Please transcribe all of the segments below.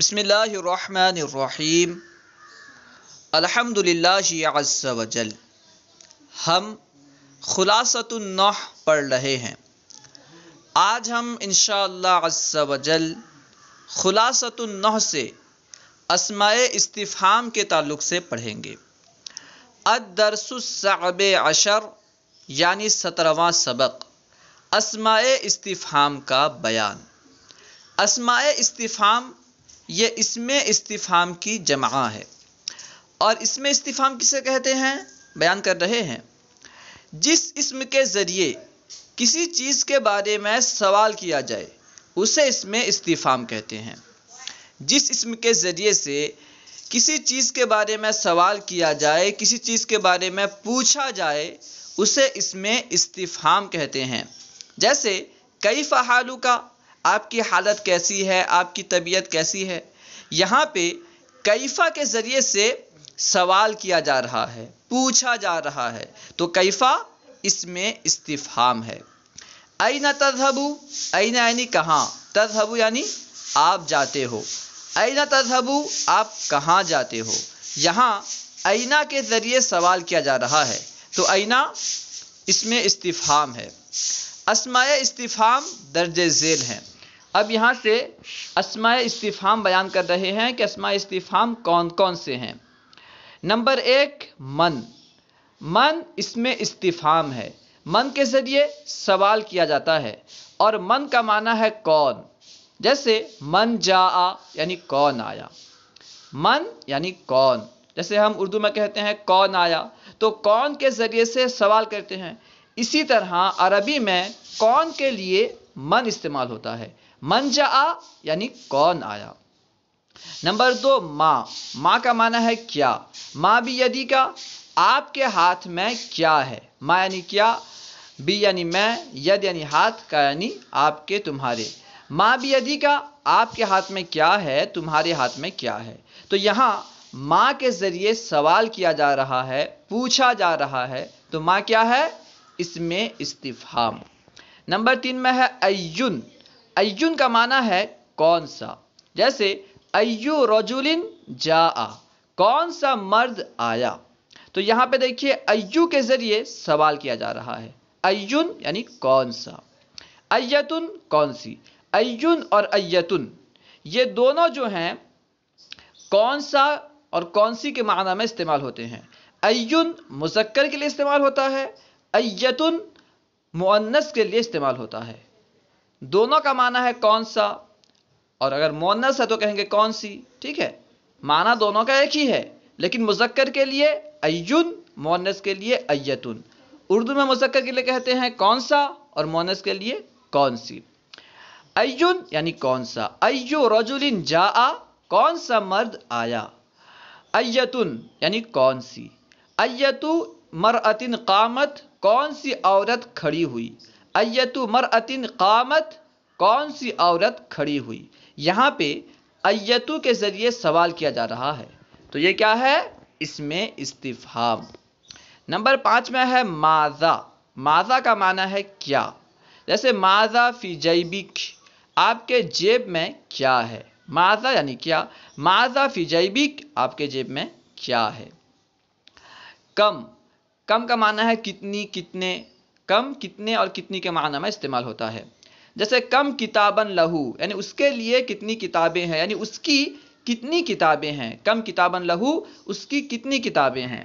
बसमीम अलहमदिल्लाजल हम खुलासतुल्नह पढ़ रहे हैं आज हम इनशाजल खुलासतुल्नह से असमाय इस्तीफ़ाम के ताल्लुक से पढ़ेंगे अदरसब अशर यानी सत्रहवा सबक असमाय इस्तीफ़ाम का बयान असमाय इस्तीफ़ाम ये इसमें इस्तीफ़ाम की जमा है और इसमें इस्तीफ़ाम किसे कहते हैं बयान कर रहे हैं जिस इसम के ज़रिए किसी चीज़ के बारे में सवाल किया जाए उसे इसमें इस्तीफ़ाम कहते हैं जिस इसम के ज़रिए से किसी चीज़ के बारे में सवाल किया जाए किसी चीज़ के बारे में पूछा जाए उसे इसमें इस्तीफ़ाम कहते हैं जैसे कई फ़हालू का आपकी हालत कैसी है आपकी तबीयत कैसी है यहाँ पे कैफा के ज़रिए से सवाल किया जा रहा है पूछा जा रहा है तो कैफा इसमें इस्तीफ़ाम है ना तजहबू ना यानी कहाँ तजहबू यानी आप जाते हो ऐना तजहबू आप कहाँ जाते हो यहाँ ऐना के ज़रिए सवाल किया जा रहा है तो ऐना इसमें इस्तीफ़ाम है असमाय इस्तीफ़ाम दर्ज झेल हैं अब यहाँ से असमा इस्तीफ़ाम बयान कर रहे हैं कि असमा इस्तीफ़ाम कौन कौन से हैं नंबर एक मन मन इसमें इस्तीफ़ाम है मन के ज़रिए सवाल किया जाता है और मन का माना है कौन जैसे मन जा आ यानी कौन आया मन यानी कौन जैसे हम उर्दू में कहते हैं कौन आया तो कौन के ज़रिए से सवाल करते हैं इसी तरह अरबी में कौन के लिए मन इस्तेमाल होता है मंजा आ यानी कौन आया नंबर दो माँ माँ का माना है क्या माँ भी यदि का आपके हाथ में क्या है माँ यानी क्या बी यानी मैं यद यानी हाथ का यानी आपके तुम्हारे माँ भी यदि का आपके हाथ में क्या है तुम्हारे हाथ में क्या है तो यहाँ माँ के ज़रिए सवाल किया जा रहा है पूछा जा रहा है तो माँ क्या है इसमें इस्तीफाम नंबर तीन में है अयुन अयुन का माना है कौन सा जैसे अयु रजुलिन जा कौन सा मर्द आया तो यहां पे देखिए अयु के जरिए सवाल किया जा रहा है अयुन यानी कौन सा अयतुन कौन सी अयुन और अयतुन ये दोनों जो हैं कौन सा और कौन सी के माना में इस्तेमाल होते हैं अयुन मुजक्कर के लिए इस्तेमाल होता है अयतुन मुअन्नस के लिए इस्तेमाल होता है दोनों का माना है कौन सा और अगर मोनस है तो कहेंगे कौन सी ठीक है माना दोनों का एक ही है लेकिन मुजक्कर के लिए अयुन मोनस के लिए अयतुन उर्दू में मुजक्कर के लिए कहते हैं कौन सा और मोनस के लिए कौन सी अयुन यानी कौन सा अयु रजुलिन जा कौन सा मर्द आया अयतुन यानी कौन सी अयतु मरअतिन कामत कौन सी औरत खड़ी हुई अयतु मरअिन कामत कौन सी औरत खड़ी हुई यहाँ पे अयतु के ज़रिए सवाल किया जा रहा है तो ये क्या है इसमें इस्तीफाम नंबर पाँच में है माजा माजा का माना है क्या जैसे माजा फी जैबिक आपके जेब में क्या है माजा यानी क्या माजा फी जैबिक आपके जेब में क्या है कम कम का माना है कितनी कितने कम कितने और कितनी के माना में इस्तेमाल होता है जैसे कम किताबन लहू यानी उसके लिए कितनी किताबें हैं यानी उसकी कितनी किताबें हैं कम किताबन लहू उसकी कितनी किताबें हैं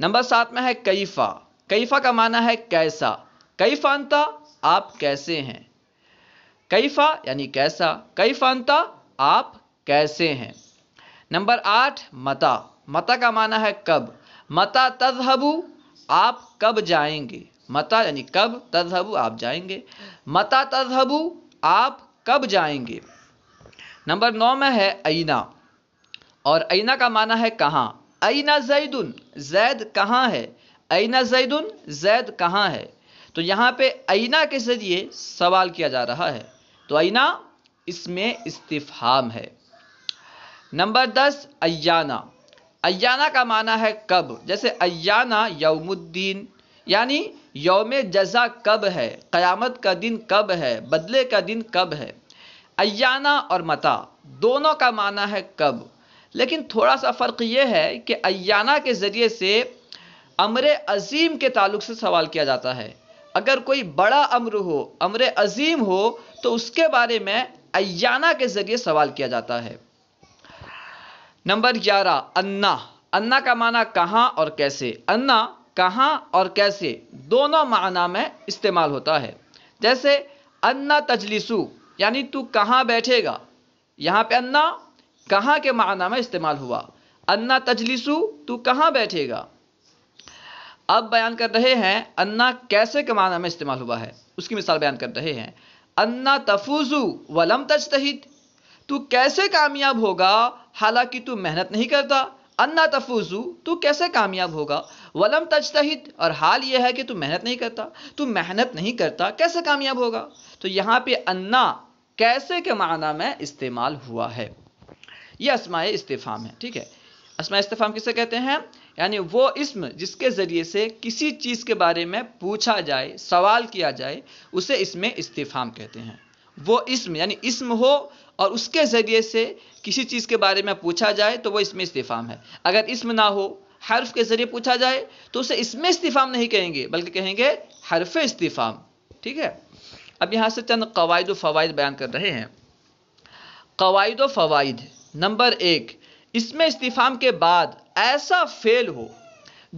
नंबर सात में है कैफा कैफा का माना है कैसा कैफानता आप कैसे हैं कैफा यानी कैसा कैफानता आप कैसे हैं नंबर आठ मता मता का माना है कब मता तजहबू आप कब जाएंगे मता यानी कब तजहबू आप जाएंगे मता तजहबू आप कब जाएंगे नंबर नौ में है अना और अना का माना है कहाँ अना जैदन जैद कहाँ है अना जैदन जैद कहाँ है तो यहाँ पे अना के ज़रिए सवाल किया जा रहा है तो अना इसमें इस्तीफाम है नंबर दस अना अना का माना है कब जैसे अना यमुद्दीन यानी योम जजा कब है क़यामत का दिन कब है बदले का दिन कब है अयाना और मता दोनों का माना है कब लेकिन थोड़ा सा फ़र्क ये है कि अयाना के ज़रिए से अमर अजीम के ताल्लुक से सवाल किया जाता है अगर कोई बड़ा अम्र हो अमर अजीम हो तो उसके बारे में अयाना के ज़रिए सवाल किया जाता है नंबर ग्यारह अन्ना अन्ना का माना कहाँ और कैसे अन्ना कहाँ और कैसे दोनों माना में इस्तेमाल होता है जैसे अन्ना तजलिसु यानी तू कहाँ बैठेगा यहाँ पे अन्ना कहाँ के माना में इस्तेमाल हुआ अन्ना तजलिसु तू कहाँ बैठेगा अब बयान कर रहे हैं अन्ना कैसे के माना में इस्तेमाल हुआ है उसकी मिसाल बयान कर रहे हैं अन्ना तफुजु वलम तजतहित तू कैसे कामयाब होगा हालांकि तू मेहनत नहीं करता अन्ना तफूजू तू कैसे कामयाब होगा वलम तजतहिद और हाल यह है कि तू मेहनत नहीं करता तू मेहनत नहीं करता कैसे कामयाब होगा तो यहाँ पे अन्ना कैसे के माना में इस्तेमाल हुआ है यह असमाय इस्तेफाम है ठीक है असमाय इस्तेफाम किसे कहते हैं यानी वो इसम जिसके ज़रिए से किसी चीज़ के बारे में पूछा जाए सवाल किया जाए उसे इसमें इस्तेफाम कहते हैं वो इसम यानी इसम हो और उसके ज़रिए से किसी चीज़ के बारे में पूछा जाए तो वह इसमें इस्तीफ़ाम है अगर इसम ना हो हर्फ के ज़रिए पूछा जाए तो उसे इसमें इस्तीफ़ाम नहीं कहेंगे बल्कि कहेंगे हरफ इस्तीफ़ाम ठीक है अब यहाँ से चंद कवायद फ़वाद बयान कर रहे हैं कवायद फ़वाद नंबर एक इसमें इस्तीफ़ाम के बाद ऐसा फेल हो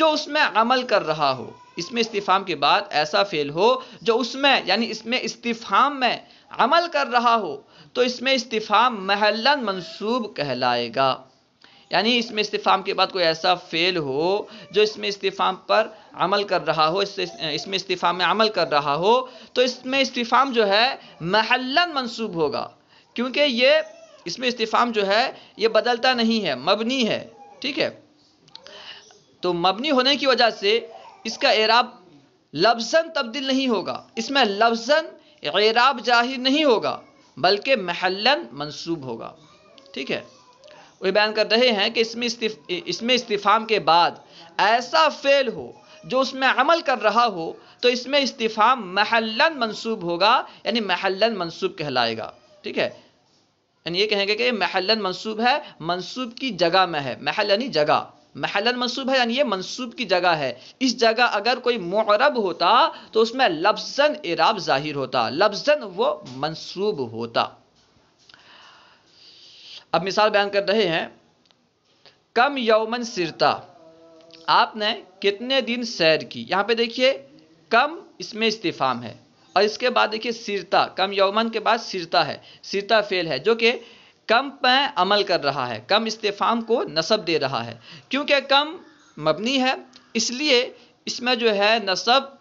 जो उसमें अमल कर रहा हो इसमें इस्तीफ़ाम के बाद ऐसा फेल हो जो उसमें यानी इसमें इस्तीफ़ाम में अमल कर रहा हो तो इसमें इस्तीफ़ाम महलन मंसूब कहलाएगा यानी इसमें इस्तीफ़ाम के बाद कोई ऐसा फ़ेल हो जो इसमें इस्तीफ़ाम पर अमल कर रहा हो इसमें इस्तीफ़ाम में अमल कर रहा हो तो इसमें इस्तीफ़ाम जो है महलन मंसूब होगा क्योंकि ये इसमें इस्तीफ़ाम जो है ये बदलता नहीं है मबनी है ठीक है तो मबनी होने की वजह से इसका एराब लफ्ज़न तब्दील नहीं होगा इसमें लफ्ज़न एराब जाहिर नहीं होगा बल्कि महलन मंसूब होगा ठीक है वही बयान कर रहे हैं कि इसमें इस्तिफ, इसमें इस्तीफ़ाम के बाद ऐसा फेल हो जो उसमें अमल कर रहा हो तो इसमें इस्तीफ़ाम महलन मंसूब होगा यानी महलन मंसूब कहलाएगा ठीक है यानी ये कहेंगे कि महलन मंसूब है मंसूब की जगह में है महल यानी जगह महलन मनसूब है यानी ये मनसूब की जगह है इस जगह अगर कोई मरब होता तो उसमें लफजन इराब जाहिर होता लफजन वो मनसूब होता अब मिसाल बयान कर रहे हैं कम यौमन सिरता आपने कितने दिन सैर की यहाँ पे देखिए कम इसमें इस्तीफाम है और इसके बाद देखिए सिरता कम यौमन के बाद सिरता है सिरता फेल है जो कि कम पर अमल कर रहा है कम इस्तेफाम को नसब दे रहा है क्योंकि कम मबनी है इसलिए इसमें जो है नसब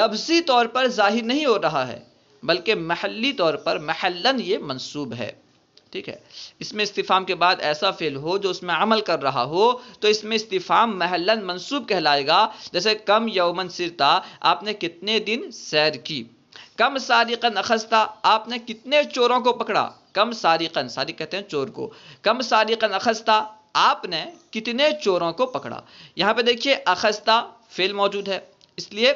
लफ्ज़ी तौर पर जाहिर नहीं हो रहा है बल्कि महली तौर पर महलन ये मंसूब है ठीक है इसमें इस्तीफ़ाम के बाद ऐसा फेल हो जो उसमें अमल कर रहा हो तो इसमें इस्तीफ़ाम महलन मंसूब कहलाएगा जैसे कम यौमन सिरता आपने कितने दिन सैर की कम सारिकन अखस्ता आपने कितने चोरों को पकड़ा कम सारीकन सारी कहते हैं चोर को कम सारीकन अखस्ता आपने कितने चोरों को पकड़ा यहाँ पे देखिए अखस्ता फेल मौजूद है इसलिए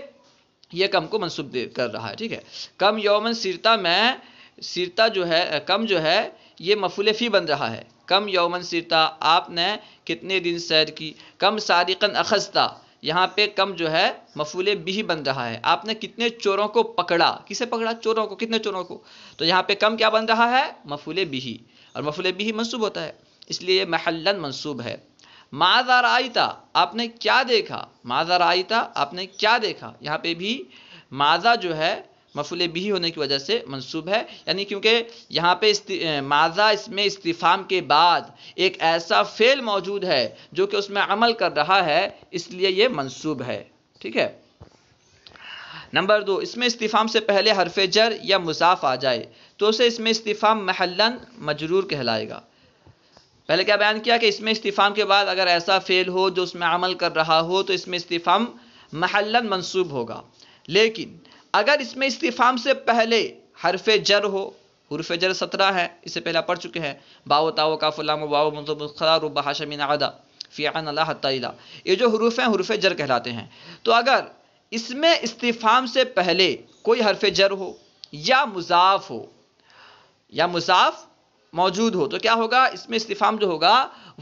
यह कम को मनसूब कर रहा है ठीक है कम यौमन सिरता में सिरता जो है कम जो है ये मफूल फ़ी बन रहा है कम यौमन सिरता आपने कितने दिन सैर की कम सारिकन अखस्ता यहाँ पे कम जो है मफूले बिही बन रहा है आपने कितने चोरों को पकड़ा किसे पकड़ा चोरों को कितने चोरों को तो यहाँ पे कम क्या बन रहा है मफूले बिही और मफूले बिही मनसूब होता है इसलिए महलन मनसूब है माजा रायता आपने क्या देखा माजा रायता आपने क्या देखा यहाँ पे भी माजा जो है मफुल बिही होने की वजह से मनसूब है यानी क्योंकि यहाँ पे माजा इसमें इस्तीफ़ाम के बाद एक ऐसा फ़ेल मौजूद है जो कि उसमें अमल कर रहा है इसलिए ये मनसूब है ठीक है नंबर दो इसमें इस्तीफ़ाम से पहले हरफ जर या मुसाफ आ जाए तो उसे इसमें इस्तीफ़ाम महलन मजरूर कहलाएगा पहले क्या बयान किया कि इसमें इस्तीफ़ाम के बाद अगर ऐसा फ़ेल हो जो उसमें अमल कर रहा हो तो इसमें इस्तीफ़ाम महलन मनसूब होगा लेकिन अगर इसमें इस्तीफाम से पहले हरफ जर हो हरफ जर सत्रह है इससे पहले पढ़ चुके हैं बाओ ताओ का फुलाम वाओ मुखरा बहाशमिन आदा फ़ियान अल्लाह तला ये जो हरूफ हैं हरफ जर कहलाते हैं तो अगर इसमें इस्तीफाम से पहले कोई हरफ जर हो या मुजाफ हो या मुजाफ मौजूद हो तो क्या होगा इसमें इस्तीफ़ाम जो होगा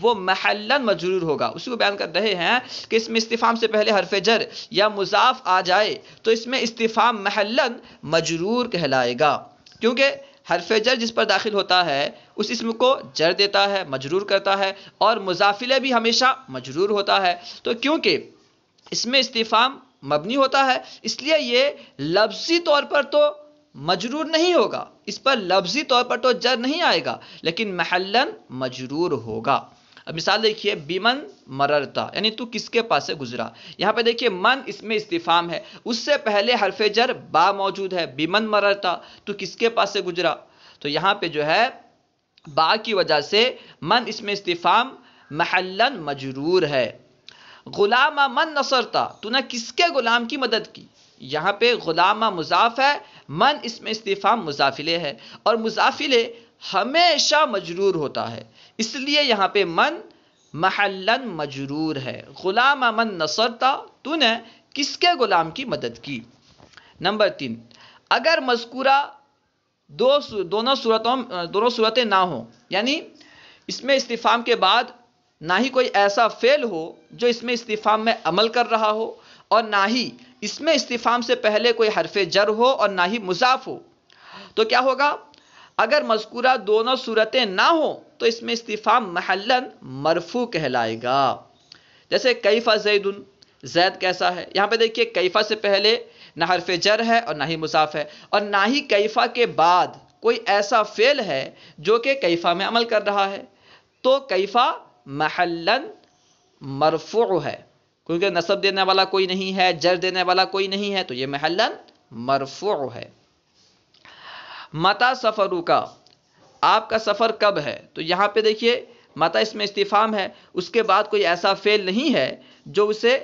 वो महलन मजरूर होगा उसी को बयान कर रहे हैं कि इसमें इस्तीफ़ाम से पहले हरफ जर या मुजाफ आ जाए तो इसमें इस्तीफ़ाम महलन मजरूर कहलाएगा क्योंकि हरफ जर जिस पर दाखिल होता है उस इसम को जर देता है मजरूर करता है और मुजाफिले भी हमेशा मजरूर होता है तो क्योंकि इसमें इस्तीफ़ाम मबनी होता है इसलिए ये लफ्ज़ी तौर पर तो मजरूर नहीं होगा इस पर लफ्जी तौर पर तो जर नहीं आएगा लेकिन महलन मजरूर होगा अब मिसाल देखिए बीमन मररता यानी तू किसके पास से गुजरा यहाँ पे देखिए मन इसमें इस्तीफाम है उससे पहले हरफ जर बा मौजूद है बिमन मररता तू किसके पास से गुजरा तो यहाँ पे जो है बा की वजह से मन इसमें इस्तीफाम महलन मजरूर है गुलाम मन नसरता तूने किसके गुलाम की मदद की यहाँ पे गुलामा मुजाफ है मन इसमें इस्तीफा मुजाफिले है और मुजाफिले हमेशा मजरूर होता है इसलिए यहाँ पे मन महलन मजरूर है गुलाम मन नसरता तूने किसके गुलाम की मदद की नंबर तीन अगर मजकूरा दो दोनों सूरतों दोनों सूरतें ना हों यानी इसमें इस्तीफ़ाम के बाद ना ही कोई ऐसा फेल हो जो इसमें इस्तीफ़ाम में अमल कर रहा हो और ना ही इसमें इस्तीफ़ाम से पहले कोई हरफ जर हो और ना ही मुजाफ हो तो क्या होगा अगर मजकूरा दोनों सूरतें ना हो तो इसमें इस्तीफ़ाम महलन मरफू कहलाएगा जैसे कैफा जैदन जैद कैसा है यहाँ पे देखिए कैफा से पहले ना हरफ जर है और ना ही मुसाफ है और ना ही कैफा के बाद कोई ऐसा फेल है जो कि कैफा में अमल कर रहा है तो कैफा महलन मरफू है क्योंकि नसब देने वाला कोई नहीं है जर देने वाला कोई नहीं है तो ये महलन मरफू है मता सफर का आपका सफ़र कब है तो यहाँ पे देखिए मता इसमें इस्तीफ़ाम है उसके बाद कोई ऐसा फ़ेल नहीं है जो उसे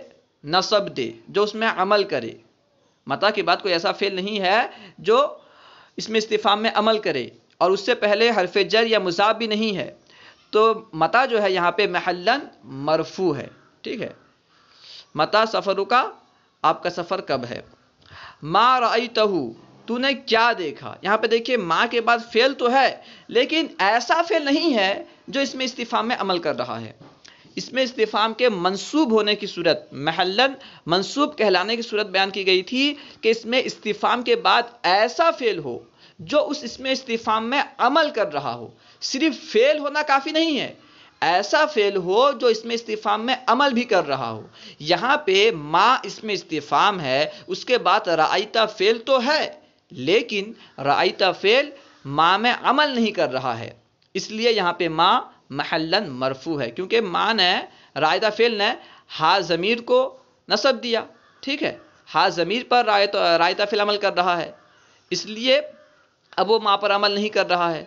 नसब दे जो उसमें अमल करे मता के बाद कोई ऐसा फ़ेल नहीं है जो इसमें इस्तीफ़ाम में अमल करे और उससे पहले हरफ जर या मुजाब भी नहीं है तो मता जो है यहाँ पे महलन मरफू है ठीक है मता सफर का आपका सफ़र कब है माँ रई तहू तूने क्या देखा यहाँ पे देखिए माँ के बाद फेल तो है लेकिन ऐसा फेल नहीं है जो इसमें इस्तीफ़ा में अमल कर रहा है इसमें इस्तीफ़ाम के मंसूब होने की सूरत महलन मंसूब कहलाने की सूरत बयान की गई थी कि इसमें इस्तीफ़ाम के बाद ऐसा फेल हो जो उस इसमें इस्तीफ़ाम में अमल कर रहा हो सिर्फ फेल होना काफ़ी नहीं है ऐसा फेल हो जो इसमें इस्तीफाम में अमल भी कर रहा हो यहाँ पे माँ इसमें इस्तीफाम है उसके बाद रायता फेल तो है लेकिन रायता फेल माँ में अमल नहीं कर रहा है इसलिए यहाँ पे माँ महलन मरफू है क्योंकि माँ ने रायता फेल ने हा ज़मीर को नसब दिया ठीक है हा ज़मीर पर रायता रायता फेल अमल कर रहा है इसलिए अब वो माँ पर अमल नहीं कर रहा है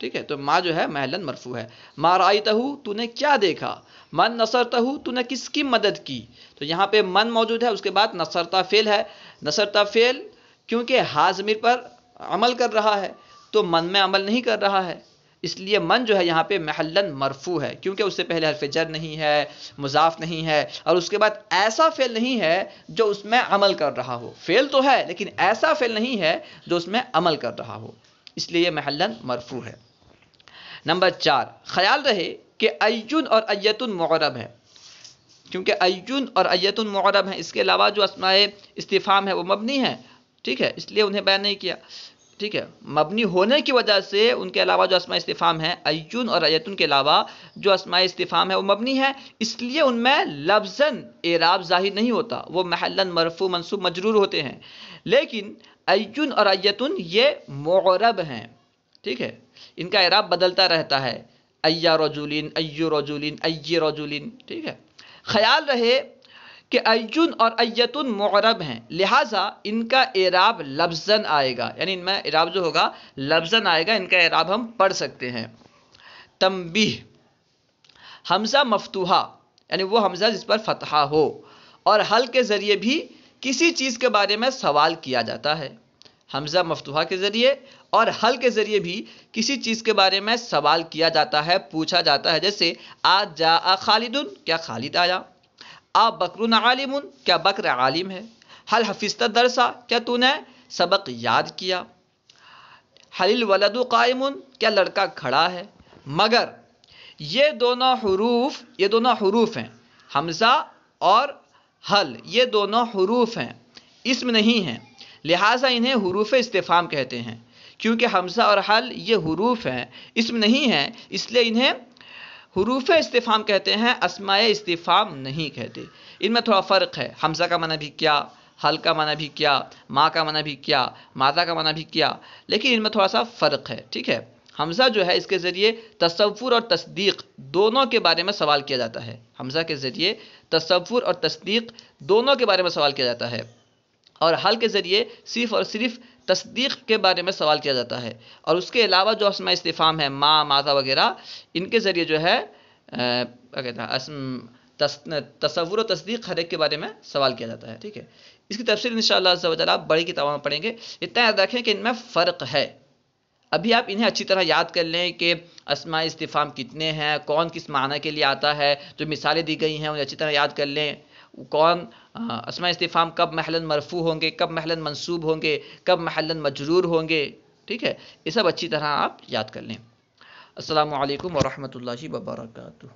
ठीक है तो माँ जो है महलन मरफू है माँ राई तहू तूने क्या देखा मन नसर तहू तूने किसकी मदद की तो यहाँ पे मन मौजूद है उसके बाद नसरता फेल है नसरता फेल क्योंकि हाजमिर पर अमल कर रहा है तो मन में अमल नहीं कर रहा है इसलिए मन जो है यहाँ पे महलन मरफू है क्योंकि उससे पहले हरफ जर नहीं है मुजाफ नहीं है और उसके बाद ऐसा फेल नहीं है जो उसमें अमल कर रहा हो फेल तो है लेकिन ऐसा फेल नहीं है जो उसमें अमल कर रहा हो इसलिए महलन मरफू है नंबर चार ख्याल रहे कि अयुन और अयतुन मौरब है क्योंकि अयुन और अयतुन मौरब है इसके अलावा जो असमाय इस्तीफ़ाम है वो मबनी है ठीक है इसलिए उन्हें बयान नहीं किया ठीक है मबनी होने की वजह से उनके अलावा जो असमा इस्तीफ़ाम है अयुन और अयतुन के अलावा जो असमा इस्तीफ़ाम है वो मबनी है इसलिए उनमें लफजन एराब जाहिर नहीं होता वो महलन मरफू मनसूब मजरूर होते हैं लेकिन अयुन और अयतुन ये मौरब हैं ठीक है इनका इराब बदलता रहता है अय्या रजुलिन अय्यु रजुलिन अय्य रजुलिन ठीक है ख्याल रहे कि अयुन और अयतुन मरब हैं लिहाजा इनका इराब लफ्जन आएगा यानी इनमें इराब जो होगा लफ्जन आएगा इनका इराब हम पढ़ सकते हैं तम्बीह हमजा मफतूहा यानी वो हमजा जिस पर फतहा हो और हल के ज़रिए भी किसी चीज़ के बारे में सवाल किया जाता है हमजा मफतूहा के ज़रिए और हल के जरिए भी किसी चीज़ के बारे में सवाल किया जाता है पूछा जाता है जैसे आ जा आ खालिदुन क्या खालिद आया आ बकरुन आलिमुन क्या बकर आलिम है हल हफिस्त दरसा क्या तूने सबक याद किया हलिल वलदु कायमुन क्या लड़का खड़ा है मगर ये दोनों हरूफ ये दोनों हरूफ हैं हमजा और हल ये दोनों हरूफ हैं इसम नहीं हैं लिहाजा इन्हें हरूफ इस्तेफ़ाम कहते हैं क्योंकि हमजा और हल ये हरूफ हैं इसम नहीं है इसलिए इन्हें हरूफ इस्तीफ़ाम कहते हैं असमाय इस्तीफ़ाम नहीं कहते इनमें थोड़ा फ़र्क है हमजा का माना भी क्या हल का माना भी क्या माँ का माना भी क्या माता का माना भी क्या लेकिन इनमें थोड़ा सा फ़र्क है ठीक है हमज़ा जो है इसके ज़रिए तस्वुर और तस्दीक दोनों के बारे में सवाल किया जाता है हमज़ा के ज़रिए तस्वुर और तस्दीक दोनों के बारे में सवाल किया जाता है और हल के ज़रिए सिर्फ और सिर्फ तस्दीक के बारे में सवाल किया जाता है और उसके अलावा जो असमा इस्तीफ़ाम है माँ माता वगैरह इनके ज़रिए जो है क्या कहते हैं तस्वुर तस्दीक हर एक के बारे में सवाल किया जाता है ठीक है इसकी तफसर इन शाला आप बड़ी किताबों में पढ़ेंगे इतना याद रखें कि इनमें फ़र्क है अभी आप इन्हें अच्छी तरह याद कर लें कि असमा इस्तीफ़ाम कितने हैं कौन किस माना के लिए आता है जो मिसालें दी गई हैं उन्हें अच्छी तरह याद कर लें कौन असमा इस्तीफ़ाम कब महलन मरफू होंगे कब महलन मंसूब होंगे कब महलन मजरूर होंगे ठीक है ये सब अच्छी तरह आप याद कर लें असल वरहमल वबरकू